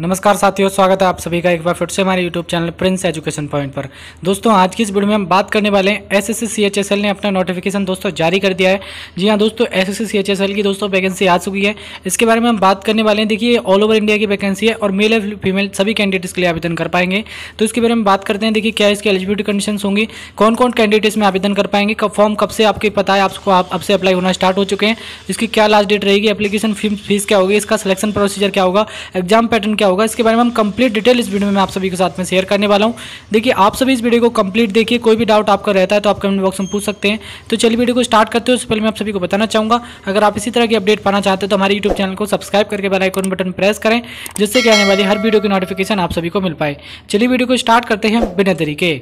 नमस्कार साथियों स्वागत है आप सभी का एक बार फिर से हमारे YouTube channel Prince Education Point पर दोस्तों आज की इस वीडियो में हम बात करने वाले हैं एस एस ने अपना नोटिफिकेशन दोस्तों जारी कर दिया है जी हाँ दोस्तों एस एस की दोस्तों वैकेंसी आ चुकी है इसके बारे में हम बात करने वाले हैं देखिए ऑल ओवर इंडिया की वैकेंसी है और मेल एंड फीमेल सभी कैंडिडेट्स के लिए आवेदन कर पाएंगे तो इसके बारे में बात करते हैं देखिए क्या इसकी एलिजिबिलिटी कंडीशन होंगी कौन कौन कैंडिडेट्स में आवेदन कर पाएंगे फॉर्म कब से आपके पता है आपको आप से अप्लाई होना स्टार्ट हो चुके हैं इसकी क्या लास्ट डेट रहेगी एप्लीकेशन फीस क्या होगी इसका सिलेक्शन प्रोसीजर क्या होगा एग्जाम पैटर्न क्या होगा इसके बारे में हम कंप्लीट डिटेल इस वीडियो में आप सभी के साथ में शेयर करने वाला हूँ देखिए आप सभी इस वीडियो को कंप्लीट देखिए कोई भी डाउट आपका रहता है तो आप कमेंट बॉक्स में पूछ सकते हैं तो चलिए वीडियो को स्टार्ट करते हो उससे पहले मैं आप सभी को बताना चाहूँगा अगर आप इसी तरह की अपडेट पाना चाहते हैं तो हमारे यूट्यूब चैनल को सब्सक्राइब करके बेलाइकॉन बटन प्रेस करें जिससे कि आने वाली हर वीडियो की नोटिफिकेशन आप सभी को मिल पाए चलिए वीडियो को स्टार्ट करते हैं बिना तरीके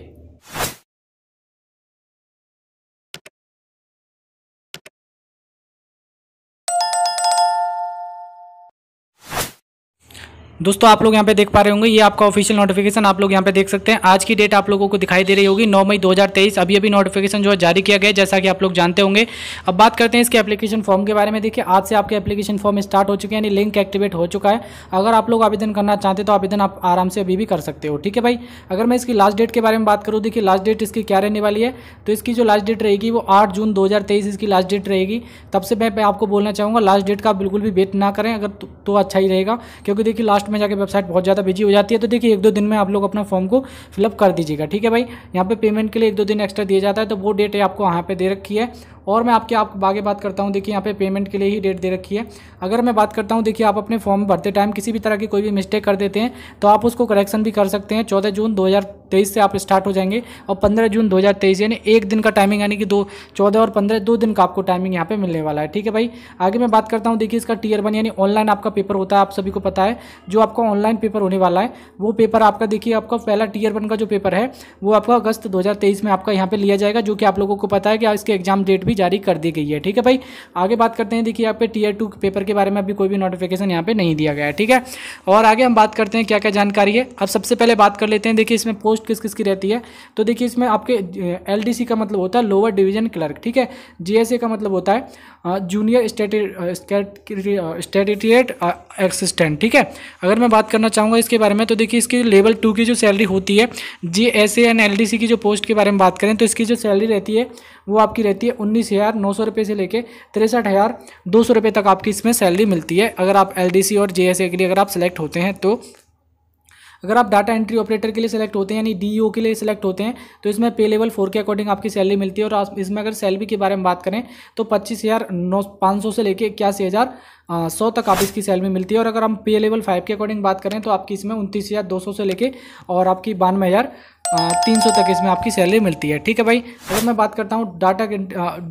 दोस्तों आप लोग यहाँ पे देख पा रहे होंगे ये आपका ऑफिशियल नोटिफिकेशन आप लोग यहाँ पे देख सकते हैं आज की डेट आप लोगों को दिखाई दे रही होगी नौ मई 2023 अभी अभी नोटिफिकेशन जो है जारी किया गया जैसा कि आप लोग जानते होंगे अब बात करते हैं इसके एप्लीकेशन फॉर्म के बारे में देखिए आज से आपके एप्लीकेशन फॉर्म स्टार्ट हो चुके हैं यानी लिंक एक्टिवेट हो चुका है अगर आप लोग आवेदन करना चाहते तो आवेदन आप आराम से अभी भी कर सकते हो ठीक है भाई अगर मैं इसकी लास्ट डेट के बारे में बात करूँ देखिए लास्ट डेट इसकी क्या रहने वाली है तो इसकी जो लास्ट डेट रहेगी वो आठ जून दो इसकी लास्ट डेट रहेगी तब से मैं आपको बोलना चाहूँगा लास्ट डेट का बिल्कुल भी वेट ना करें अगर तो, तो अच्छा ही रहेगा क्योंकि देखिए लास्ट में जाकर वेबसाइट बहुत ज़्यादा बिजी हो जाती है तो देखिए एक दो दिन में आप लोग अपना फॉर्म को फिलअप कर दीजिएगा ठीक है भाई यहाँ पे पेमेंट के लिए एक दो दिन एक्स्ट्रा दिया जाता है तो वो डेट आपको यहाँ पे दे रखी है और मैं आपके आप आगे बात करता हूँ देखिए यहाँ पे पेमेंट के लिए ही डेट दे रखी है अगर मैं बात करता हूँ देखिए आप अपने फॉर्म भरते टाइम किसी भी तरह की कोई भी मिस्टेक कर देते हैं तो आप उसको करेक्शन भी कर सकते हैं चौदह जून दो तेईस से आप स्टार्ट हो जाएंगे और पंद्रह जून दो हज़ार तेईस यानी एक दिन का टाइमिंग यानी कि दो चौदह और पंद्रह दो दिन का आपको टाइमिंग यहाँ पे मिलने वाला है ठीक है भाई आगे मैं बात करता हूँ देखिए इसका टीयर वन यानी ऑनलाइन आपका पेपर होता है आप सभी को पता है जो आपका ऑनलाइन पेपर होने वाला है वो पेपर आपका देखिए आपका पहला टीयर वन का जो पेपर है वो आपका अगस्त दो में आपका यहाँ पर लिया जाएगा जो कि आप लोगों को पता है कि इसके एग्जाम डेट भी भी जारी कर दी गई है ठीक है भाई आगे बात करते हैं देखिए यहाँ पे टीयर टू पेपर के बारे में अभी कोई भी नोटिफिकेशन यहाँ पे नहीं दिया गया है ठीक है और आगे हम बात करते हैं क्या क्या जानकारी है अब सबसे पहले बात कर लेते हैं देखिए इसमें पोस्ट किस किस की रहती है तो देखिए इसमें आपके एल का मतलब होता है लोअर डिवीजन क्लर्क ठीक है जी का मतलब होता है जूनियर स्टेटिएट असिस्टेंट ठीक है अगर मैं बात करना चाहूँगा इसके बारे में तो देखिए इसकी लेवल टू की जो सैलरी होती है जी एस एंड एल की जो पोस्ट के बारे में बात करें तो इसकी जो सैलरी रहती है वो आपकी रहती है उन्नीस उन्नीस हज़ार नौ सौ रुपये से लेकर तिरसठ हज़ार दो सौ रुपये तक आपकी इसमें सैलरी मिलती है अगर आप एलडीसी और जेएसए के लिए अगर आप सेलेक्ट होते हैं तो अगर आप डाटा एंट्री ऑपरेटर के लिए सिलेक्ट होते हैं यानी डी e के लिए सिलेक्ट होते हैं तो इसमें पे लेवल फोर के अकॉर्डिंग आपकी सैलरी मिलती है और इसमें अगर सैलरी के बारे में बात करें तो पच्चीस हज़ार नौ पाँच सौ से लेकर इक्यासी हज़ार सौ तक आप इसकी सैलरी मिलती है और अगर हम पे लेवल फाइव के अकॉर्डिंग बात करें तो आपकी इसमें उनतीस हज़ार दो सौ से लेके और आपकी बानवे हज़ार तीन सौ तक इसमें आपकी सैलरी मिलती है ठीक है भाई अगर मैं बात करता हूँ data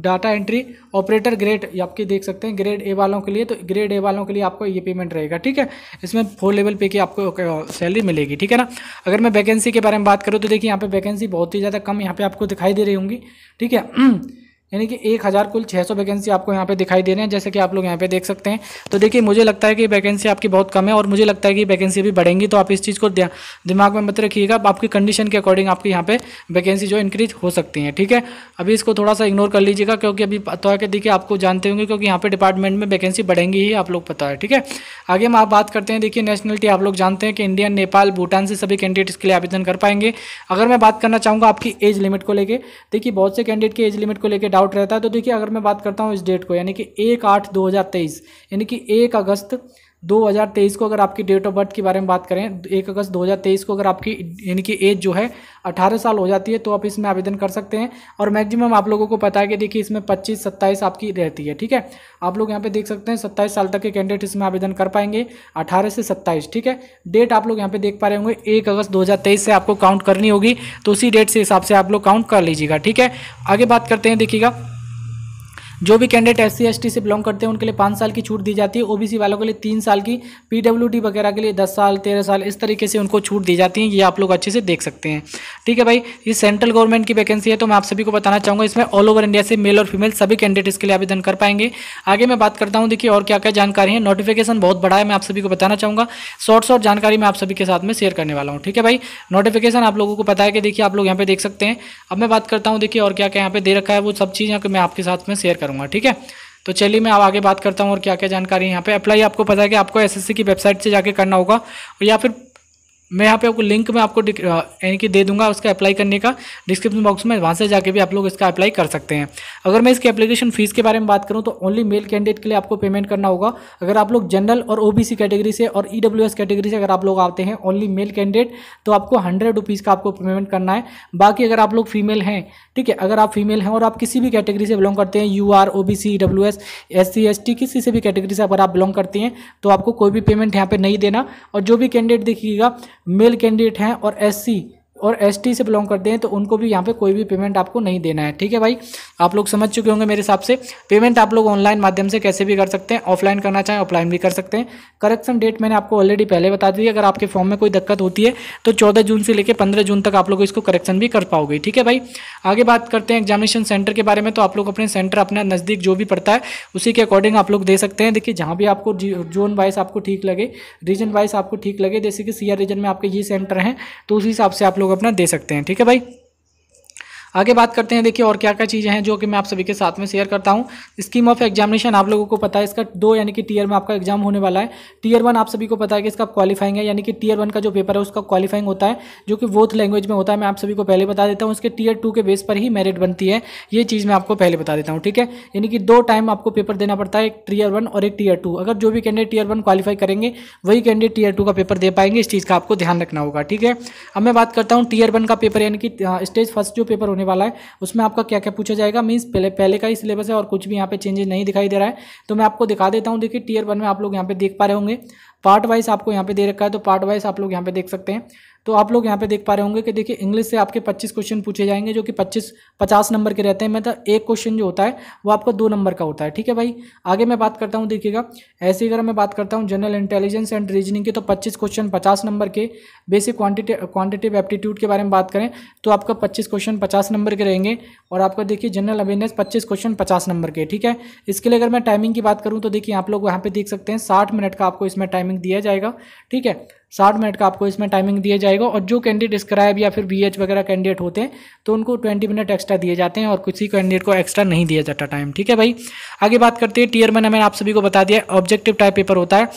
data entry operator grade आपके देख सकते हैं ग्रेड ए वालों के लिए तो ग्रेड ए वालों के लिए आपको ये पेमेंट रहेगा ठीक है इसमें फोर लेवल पे की आपको सैलरी मिलेगी ठीक है ना अगर मैं वैकेंसी के बारे में बात करूँ तो देखिए यहाँ पर वैकेंसी बहुत ही ज़्यादा कम यहाँ पर आपको दिखाई दे रही होंगी ठीक है यानी कि एक हज़ार कुल छः सौ वैकेंसी आपको यहाँ पे दिखाई दे रहे हैं जैसे कि आप लोग यहाँ पे देख सकते हैं तो देखिए मुझे लगता है कि वैकेंसी आपकी बहुत कम है और मुझे लगता है कि वैकेंसी भी बढ़ेंगी तो आप इस चीज़ को दिमाग में मत रखिएगा आपकी कंडीशन के अकॉर्डिंग आपके यहाँ पे वैकेंसी जो इंक्रीज हो सकती है ठीक है अभी इसको थोड़ा सा इग्नोर कर लीजिएगा क्योंकि अभी तो आके देखिए आपको जानते होंगे क्योंकि यहाँ पर डिपार्टमेंट में वैकेंसी बढ़ेंगी ही आप लोग पता है ठीक है आगे हम आप बात करते हैं देखिए नेशनलिटी आप लोग जानते हैं कि इंडिया नेपाल भूटान से सभी कैंडिडेट्स के लिए आवेदन कर पाएंगे अगर मैं बात करना चाहूँगा आपकी एज लिमिट को लेकर देखिए बहुत से कैंडिडेट की एज लिमिट को लेकर डाउट रहता है तो देखिए अगर मैं बात करता हूँ इस डेट को यानी कि एक आठ दो हज़ार तेईस यानी कि एक अगस्त 2023 को अगर आपकी डेट ऑफ बर्थ के बारे में बात करें एक अगस्त 2023 को अगर आपकी यानी कि एज जो है 18 साल हो जाती है तो आप इसमें आवेदन कर सकते हैं और मैक्सिमम आप लोगों को पता है कि देखिए इसमें 25 27 आपकी रहती है ठीक है आप लोग यहाँ पे देख सकते हैं 27 साल तक के कैंडिडेट इसमें आवेदन कर पाएंगे अठारह से सत्ताईस ठीक है डेट आप लोग यहाँ पर देख पा रहे होंगे एक अगस्त दो से आपको काउंट करनी होगी तो उसी डेट से हिसाब से आप लोग काउंट कर लीजिएगा ठीक है आगे बात करते हैं देखिएगा जो भी candidate S C S T से बिलोंग करते हैं उनके लिए पाँच साल की छूट दी जाती है ओबीसी वालों के लिए तीन साल की पीडब्ल्यूडी वगैरह के लिए दस साल तेरह साल इस तरीके से उनको छूट दी जाती है ये आप लोग अच्छे से देख सकते हैं ठीक है भाई ये सेंट्रल गवर्नमेंट की वैकेंसी है तो मैं आप सभी को बताना चाहूँगा इसमें ऑल ओवर इंडिया से मेल और फीमेल सभी कैंडिडेट इसके लिए आवेदन कर पाएंगे आगे मैं बात करता हूँ देखिए और क्या क्या जानकारी है नोटिफिकेशन बहुत बड़ा है मैं आप सभी को बताना चाहूँगा शॉर्ट शॉर्ट जानकारी मैं आप सभी के साथ में शेयर करने वाला हूँ ठीक है भाई नोटिफिकेशन आप लोगों को पता है कि देखिए आप लोग यहाँ पे देख सकते हैं अब मैं बात करता हूँ देखिए और क्या क्या यहाँ पे दे रखा है वो सब चीज़ मैं आपके साथ में शेयर करूँ करूँगा ठीक है तो चलिए मैं अब आगे बात करता हूँ और क्या क्या जानकारी यहाँ पे अप्लाई आपको पता है कि आपको एसएससी की वेबसाइट से जाके करना होगा और या फिर मैं यहाँ पे आपको लिंक में आपको यानी कि दे दूंगा उसका अप्लाई करने का डिस्क्रिप्शन बॉक्स में वहाँ से जाके भी आप लोग इसका अप्लाई कर सकते हैं अगर मैं इसके एप्लीकेशन फीस के बारे में बात करूँ तो ओनली मेल कैंडिडेट के लिए आपको पेमेंट करना होगा अगर आप लोग जनरल और ओ कैटेगरी से और ई e कैटेगरी से अगर आप लोग आते हैं ओनली मेल कैंडिडेट तो आपको हंड्रेड रुपीज़ का आपको पेमेंट करना है बाकी अगर आप लोग फीमेल हैं ठीक है अगर आप फीमेल हैं और आप किसी भी कैटेगरी से बिलोंग करते हैं U R O B C W S S C S T किसी से भी कैटेगरी से अगर आप बिलोंग करती हैं तो आपको कोई भी पेमेंट यहाँ पर नहीं देना और जो भी कैंडिडेट देखिएगा मेल कैंडिडेट हैं और एससी और एस से बिलोंग करते हैं तो उनको भी यहाँ पे कोई भी पेमेंट आपको नहीं देना है ठीक है भाई आप लोग समझ चुके होंगे मेरे हिसाब से पेमेंट आप लोग ऑनलाइन माध्यम से कैसे भी कर सकते हैं ऑफलाइन करना चाहें ऑफलाइन भी कर सकते हैं करेक्शन डेट मैंने आपको ऑलरेडी पहले बता दी अगर आपके फॉर्म में कोई दिक्कत होती है तो चौदह जून से लेकर पंद्रह जून तक आप लोग इसको करेक्शन भी कर पाओगे ठीक है भाई आगे बात करते हैं एग्जामिनेशन सेंटर के बारे में तो आप लोग अपने सेंटर अपना नज़दीक जो भी पड़ता है उसी के अकॉर्डिंग आप लोग दे सकते हैं देखिए जहाँ भी आपको जोन वाइज आपको ठीक लगे रीजन वाइज आपको ठीक लगे जैसे कि सिया रीजन में आपके ये सेंटर हैं तो उसी हिसाब से आप लोग लोग अपना दे सकते हैं ठीक है भाई आगे बात करते हैं देखिए और क्या क्या चीज़ें हैं जो कि मैं आप सभी के साथ में शेयर करता हूँ स्कीम ऑफ एग्जामिनेशन आप लोगों को पता है इसका दो यानी कि टीयर में आपका एग्जाम होने वाला है टीयर वन आप सभी को पता है कि इसका क्वालिफाइंग है यानी कि टीयर वन का जो पेपर है उसका क्वालिफाइंग होता है जो कि वोथ लैंग्वेज में होता है मैं आप सभी को पहले बता देता हूँ उसके टीयर टू के बेस पर ही मेरिट बनती है ये चीज़ मैं आपको पहले बता देता हूँ ठीक है यानी कि दो टाइम आपको पेपर देना पड़ता है एक टीयर वन और एक टीयर टू अगर जो भी कैंडिडेट टीयर वन क्वालिफाई करेंगे वही कैंडिडेट टीयर टू का पेपर दे पाएंगे इस चीज़ का आपको ध्यान रखना होगा ठीक है अब मैं बात करता हूँ टीयर वन का पेपर यानी कि स्टेज फर्स्ट जो पेपर होने होने वाला है उसमें आपका क्या क्या पूछा जाएगा मीन्स पहले पहले का ही सिलेबस है और कुछ भी यहाँ पे चेंजेस नहीं दिखाई दे रहा है तो मैं आपको दिखा देता हूँ देखिए टीयर वन में आप लोग यहाँ पे देख पा रहे होंगे पार्ट वाइज आपको यहाँ पे दे रखा है तो पार्ट वाइज आप लोग यहाँ पे देख सकते हैं तो आप लोग यहाँ पे देख पा रहे होंगे कि देखिए इंग्लिश से आपके 25 क्वेश्चन पूछे जाएंगे जो कि 25 50 नंबर के रहते हैं मतलब एक क्वेश्चन जो होता है वो आपका दो नंबर का होता है ठीक है भाई आगे मैं बात करता हूँ देखिएगा ऐसे अगर मैं बात करता हूँ जनरल इंटेलिजेंस एंड रीजनिंग की तो पच्चीस क्वेश्चन पचास नंबर के बेसिक क्वान्टिटी क्वान्टिटिव एप्टीट्यूड के बारे में बात करें तो आपका पच्चीस क्वेश्चन पचास नंबर के रहेंगे और आपका देखिए जनरल अवेयरनेस पच्चीस क्वेश्चन पचास नंबर के ठीक है इसके लिए अगर मैं टाइमिंग की बात करूँ तो देखिए आप लोग यहाँ पे देख सकते हैं साठ मिनट का आपको इसमें टाइमिंग टाइमिंग दिया जाएगा ठीक है साठ मिनट का आपको इसमें टाइमिंग दिया जाएगा और जो कैंडिडेट स्क्रैब या फिर बी वगैरह कैंडिडेट होते हैं तो उनको ट्वेंटी मिनट एक्स्ट्रा दिए जाते हैं और किसी कैंडिडेट को एक्स्ट्रा नहीं दिया जाता टाइम ठीक है भाई आगे बात करते हैं टीयर मैंने मैंने आप सभी को बता दिया ऑब्जेक्टिव टाइप पेपर होता है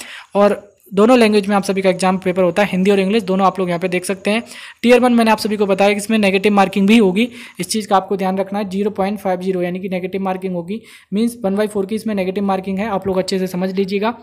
और दोनों लैंग्वेज में आप सभी का एग्जाम पेपर होता है हिंदी और इंग्लिश दोनों आप लोग यहाँ पे देख सकते हैं टीयर वन मैंने आप सभी को बताया कि इसमें नेगेटिव मार्किंग भी होगी इस चीज़ का आपको ध्यान रखना है जीरो पॉइंट फाइव जीरो यानी कि नेगेटिव मार्किंग होगी मींस वन बाई फोर की इसमें नेगेटिव मार्किंग है आप लोग अच्छे से समझ लीजिएगा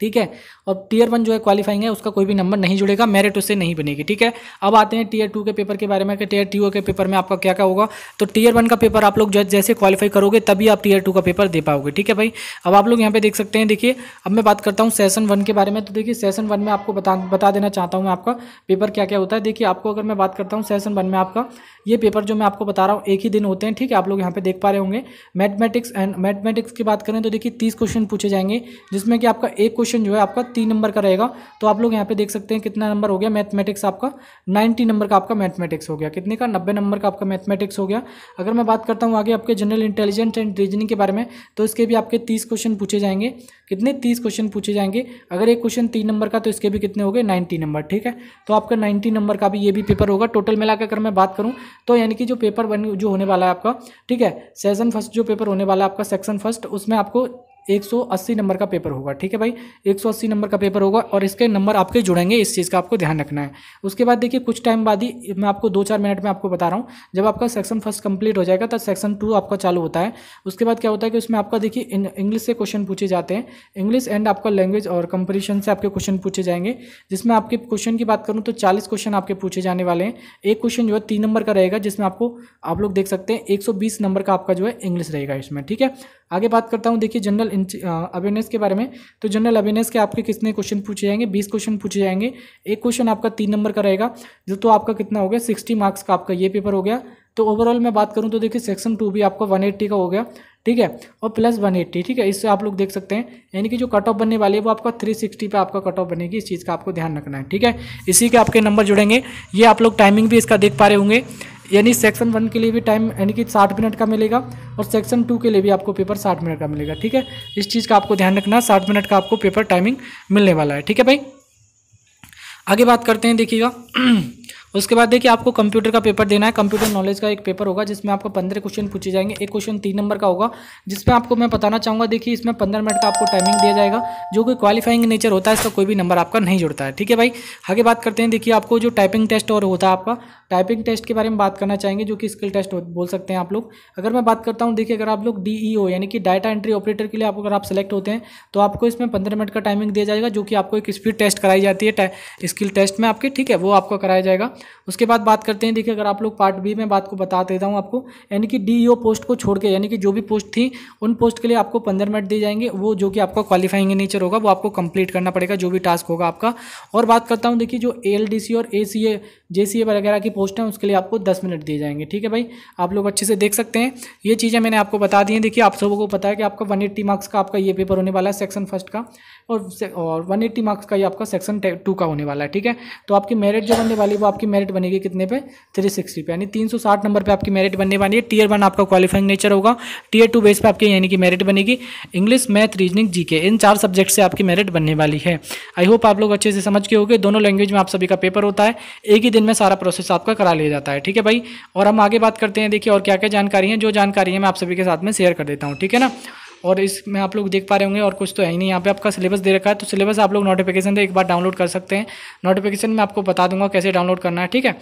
ठीक है और टीयर वन जो है क्वालिफाइंग है उसका कोई भी नंबर नहीं जुड़ेगा मेरिट उससे नहीं बनेगी ठीक है अब आते हैं टीयर टू के पेपर के बारे में कि टीयर टू के पेपर में आपका क्या क्या होगा तो टीयर वन का पेपर आप लोग जैसे क्वालिफाई करोगे तभी आप टीयर टू का पेपर दे पाओगे ठीक है भाई अब आप लोग यहाँ पे देख सकते हैं देखिए अब मैं बात करता हूँ सेशन वन के बारे में तो देखिए सेशन वन में आपको बता बता देना चाहता हूँ मैं आपका पेपर क्या क्या होता है देखिए आपको अगर मैं बात करता हूँ सेशन वन में आपका ये पेपर जो मैं आपको बता रहा हूँ एक ही दिन होते हैं ठीक है आप लोग यहाँ पे देख पा रहे होंगे मैथमेटिक्स एंड मैथमेटिक्स की बात करें तो देखिए तीस क्वेश्चन पूछे जाएंगे जिसमें कि आपका एक क्वेश्चन क्वेश्चन जो है आपका तीन नंबर का रहेगा तो आप लोग यहाँ पे देख सकते हैं कितना नंबर हो गया मैथमेटिक्स आपका नाइन्टी नंबर का आपका मैथमेटिक्स हो गया कितने का नब्बे नंबर का आपका मैथमेटिक्स हो गया अगर मैं बात करता हूँ आगे आपके जनरल इंटेलिजेंस एंड रीजनिंग के बारे में तो इसके भी आपके तीस क्वेश्चन पूछे जाएंगे कितने तीस क्वेश्चन पूछे जाएंगे अगर एक क्वेश्चन तीन नंबर का तो इसके भी कितने हो गए नाइन्टी नंबर ठीक है तो आपका नाइन्टी नंबर का भी ये भी पेपर होगा टोटल मिला अगर मैं बात करूँ तो यानी कि जो पेपर बन जो होने वाला है आपका ठीक है सेशन फर्स्ट जो पेपर होने वाला है आपका सेक्शन फर्स्ट उसमें आपको 180 नंबर का पेपर होगा ठीक है भाई 180 नंबर का पेपर होगा और इसके नंबर आपके जुड़ेंगे इस चीज़ का आपको ध्यान रखना है उसके बाद देखिए कुछ टाइम बाद ही मैं आपको दो चार मिनट में आपको बता रहा हूँ जब आपका सेक्शन फर्स्ट कंप्लीट हो जाएगा तब सेक्शन टू आपका चालू होता है उसके बाद क्या होता है कि उसमें आपका देखिए इंग्लिश से क्वेश्चन पूछे जाते हैं इंग्लिश एंड आपका लैंग्वेज और कंपटीशन से आपके क्वेश्चन पूछे जाएंगे जिसमें आपके क्वेश्चन की बात करूँ तो चालीस क्वेश्चन आपके पूछे जाने वाले हैं एक क्वेश्चन जो है तीन नंबर का रहेगा जिसमें आपको आप लोग देख सकते हैं एक नंबर का आपका जो है इंग्लिश रहेगा इसमें ठीक है आगे बात करता हूँ देखिए जनरल इन अवेयरनेस के बारे में तो जनरल अवेयरनेस के आपके कितने क्वेश्चन पूछे जाएंगे बीस क्वेश्चन पूछे जाएंगे एक क्वेश्चन आपका तीन नंबर का रहेगा जो तो आपका कितना हो गया सिक्सटी मार्क्स का आपका ये पेपर हो गया तो ओवरऑल मैं बात करूँ तो देखिए सेक्शन टू भी आपका वन एट्टी का हो गया ठीक है और प्लस वन एट्टी ठीक है इससे आप लोग देख सकते हैं यानी कि जो कट ऑफ बनने वाली है वो आपका थ्री सिक्सटी पर आपका कट ऑफ बनेगी इस चीज़ का आपको ध्यान रखना है ठीक है इसी के आपके नंबर जुड़ेंगे ये आप लोग टाइमिंग भी इसका देख पा रहे होंगे यानी सेक्शन वन के लिए भी टाइम यानी कि साठ मिनट का मिलेगा और सेक्शन टू के लिए भी आपको पेपर साठ मिनट का मिलेगा ठीक है इस चीज़ का आपको ध्यान रखना साठ मिनट का आपको पेपर टाइमिंग मिलने वाला है ठीक है भाई आगे बात करते हैं देखिएगा उसके बाद देखिए आपको कंप्यूटर का पेपर देना है कंप्यूटर नॉलेज का एक पेपर होगा जिसमें आपको पंद्रह क्वेश्चन पूछे जाएंगे एक क्वेश्चन तीन नंबर का होगा जिसमें आपको मैं बताना चाहूँगा देखिए इसमें पंद्रह मिनट का आपको टाइमिंग दिया जाएगा जो कि क्वालिफाइंग नेचर होता है इसका कोई भी नंबर आपका नहीं जुड़ता है ठीक है भाई आगे बात करते हैं देखिए आपको जो टाइपिंग टेस्ट और होता है आपका टाइपिंग टेस्ट के बारे में बात करना चाहेंगे जो कि स्किल टेस्ट बोल सकते हैं आप लोग अगर मैं बात करता हूँ देखिए अगर आप लोग डी e यानी कि डाटा एंट्री ऑपरेटर के लिए आप अगर आप सेलेक्ट होते हैं तो आपको इसमें पंद्रह मिनट का टाइमिंग दिया जाएगा जो कि आपको एक स्पीड टेस्ट कराई जाती है स्किल टेस्ट में आपके ठीक है वो आपको कराया जाएगा उसके बाद बात करते हैं देखिए अगर आप लोग पार्ट बी में बात को बता देता हूँ आपको यानी कि डी पोस्ट e को छोड़ के यानी कि जो भी पोस्ट थी उन पोस्ट के लिए आपको पंद्रह मिनट दिए जाएंगे वो जो कि आपका क्वालिफाइंग नेचर होगा वो आपको कंप्लीट करना पड़ेगा जो भी टास्क होगा आपका और बात करता हूँ देखिए जो ए और ए सी वगैरह की पोस्ट हैं उसके लिए आपको दस मिनट दिए जाएंगे ठीक है भाई आप लोग अच्छे से देख सकते हैं ये चीज़ें मैंने आपको बता दी हैं देखिए आप सबों को पता है कि आपका वन एट्टी मार्क्स का आपका ये पेपर होने वाला है सेक्शन फर्स्ट का और और 180 मार्क्स का ये आपका सेक्शन टू का होने वाला है ठीक है तो आपकी मेरिट जो बनने वाली है वो आपकी मेरिट बनेगी कितने पे 360 पे यानी 360 नंबर पे आपकी मेरिट बनने वाली है टीयर वन आपका क्वालिफाइंग नेचर होगा टीयर टू बेस पे आपकी यानी कि मेरिट बनेगी इंग्लिश मैथ रीजनिंग जीके इन चार सब्जेक्ट से आपकी मेरिट बनने वाली है आई होप आप लोग अच्छे से समझ के हो दोनों लैंग्वेज में आप सभी का पेपर होता है एक ही दिन में सारा प्रोसेस आपका करा लिया जाता है ठीक है भाई और हम आगे बात करते हैं देखिए और क्या क्या जानकारी है जो जानकारी है मैं आप सभी के साथ में शेयर कर देता हूँ ठीक है ना और इसमें आप लोग देख पा रहे होंगे और कुछ तो है ही नहीं यहाँ पे आपका सिलेबस दे रखा है तो सिलेबस आप लोग नोटिफिकेशन से एक बार डाउनलोड कर सकते हैं नोटिफिकेशन में आपको बता दूंगा कैसे डाउनलोड करना है ठीक है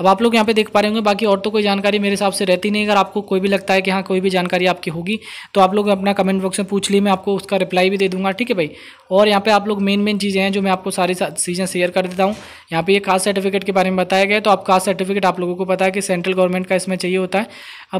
अब आप लोग यहाँ पे देख पा रहे होंगे बाकी और तो कोई जानकारी मेरे हिसाब से रहती नहीं अगर आपको कोई भी लगता है कि हाँ कोई भी जानकारी आपकी होगी तो आप लोग अपना कमेंट बॉक्स में पूछ ली मैं आपको उसका रिप्लाई भी दे दूंगा ठीक है भाई और यहाँ पे आप लोग मेन मेन चीज़ें हैं जो मैं आपको सारी चीज़ें शेयर कर देता हूँ यहाँ पर ये कास्ट सर्टिफिकेट के बारे में बताया गया तो आप कास्ट सर्टिफिकेट आप लोगों को पता है कि सेंट्रल गवर्नमेंट का इसमें चाहिए होता है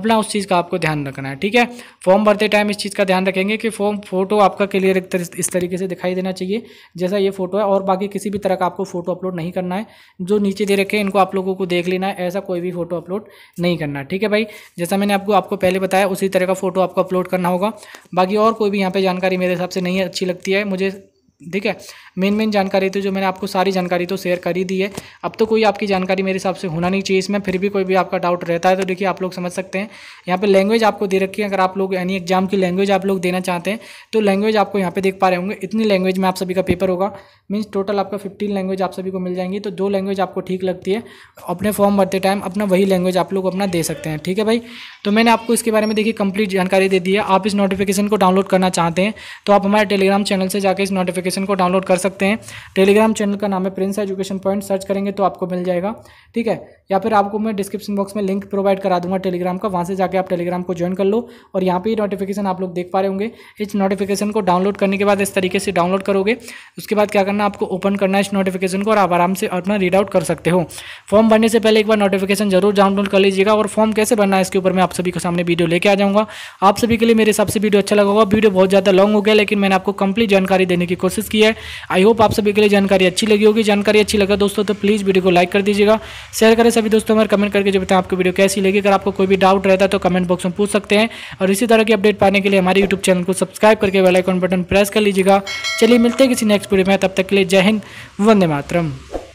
अपना उस चीज़ का आपको ध्यान रखना है ठीक है फॉर्म भरते टाइम इस चीज़ का ध्यान रखेंगे कि फॉर्म फोटो आपका क्लियर इस तरीके से दिखाई देना चाहिए जैसा ये फोटो है और बाकी किसी भी तरह का आपको फोटो अपलोड नहीं करना है जो नीचे दे रखे हैं इनको आप लोगों को देख देख लेना है ऐसा कोई भी फोटो अपलोड नहीं करना ठीक है भाई जैसा मैंने आपको आपको पहले बताया उसी तरह का फोटो आपको अपलोड करना होगा बाकी और कोई भी यहाँ पर जानकारी मेरे हिसाब से नहीं अच्छी लगती है मुझे ठीक है मेन मेन जानकारी तो जो मैंने आपको सारी जानकारी तो शेयर कर ही दी है अब तो कोई आपकी जानकारी मेरे हिसाब से होना नहीं चाहिए इसमें फिर भी कोई भी आपका डाउट रहता है तो देखिए आप लोग समझ सकते हैं यहाँ पे लैंग्वेज आपको दे रखी है अगर आप लोग यानी एग्जाम की लैंग्वेज आप लोग देना चाहते हैं तो लैंग्वेज आपको यहाँ पे देख पा रहे होंगे इतनी लैंग्वेज में आप सभी का पेपर होगा मीन्स टोटल आपका फिफ्टीन लैंग्वेज आप सभी को मिल जाएंगी तो दो लैंग्वेज आपको ठीक लगती है अपने फॉर्म भरते टाइम अपना वही लैंग्वेज आप लोग अपना दे सकते हैं ठीक है भाई तो मैंने आपको इसके बारे में देखिए कंप्लीट जानकारी दे दी है आप इस नोटिफिकेशन को डाउनलोड करना चाहते हैं तो आप हमारे टेलीग्राम चैनल से जाकर इस नोटिफिकेशन को डाउनलोड कर सकते हैं टेलीग्राम चैनल का नाम है प्रिंस एजुकेशन पॉइंट सर्च करेंगे तो आपको मिल जाएगा ठीक है या फिर आपको मैं डिस्क्रिप्शन बॉक्स में लिंक प्रोवाइड करा दूंगा टेलीग्राम का वहाँ से जाकर आप टेलीग्राम को ज्वाइन कर लो और यहाँ पर ही नोटिफिकेशन आप लोग देख पा रहे होंगे इस नोटिफिकेशन को डाउनलोड करने के बाद इस तरीके से डाउनलोड करोगे उसके बाद क्या करना आपको ओपन करना है इस नोटिफिकेशन को और आप आराम से अपना रीड आउट कर सकते हो फॉर्म भरने से पहले एक बार नोटिफिकेशन जरूर डाउनलोड कर लीजिएगा और फॉर्म कैसे भरना है इसके ऊपर मैं आप सभी के सामने वीडियो लेके आ जाऊँगा आप सभी के लिए मेरे हिसाब से वीडियो अच्छा लगा होगा वीडियो बहुत ज़्यादा लॉन्ग हो गया लेकिन मैंने आपको कंप्लीट जानकारी देने की कोशिश की है आई होप आप सभी के लिए जानकारी अच्छी लगी होगी जानकारी अच्छी लगा दोस्तों तो प्लीज़ वीडियो को लाइक कर दीजिएगा शेयर करें सभी दोस्तों हमारे कमेंट करके जो बताएं आपको वीडियो कैसी लगी अगर आपको कोई भी डाउट रहता है तो कमेंट बॉक्स में पूछ सकते हैं और इसी तरह की अपडेट पाने के लिए हमारे यूट्यूब चैनल को सब्सक्राइब करके बेलाइकॉन बटन प्रेस कर लीजिएगा चलिए मिलते हैं किसी नेक्स्ट वीडियो में तब तक के लिए जय हिंद वंदे मातरम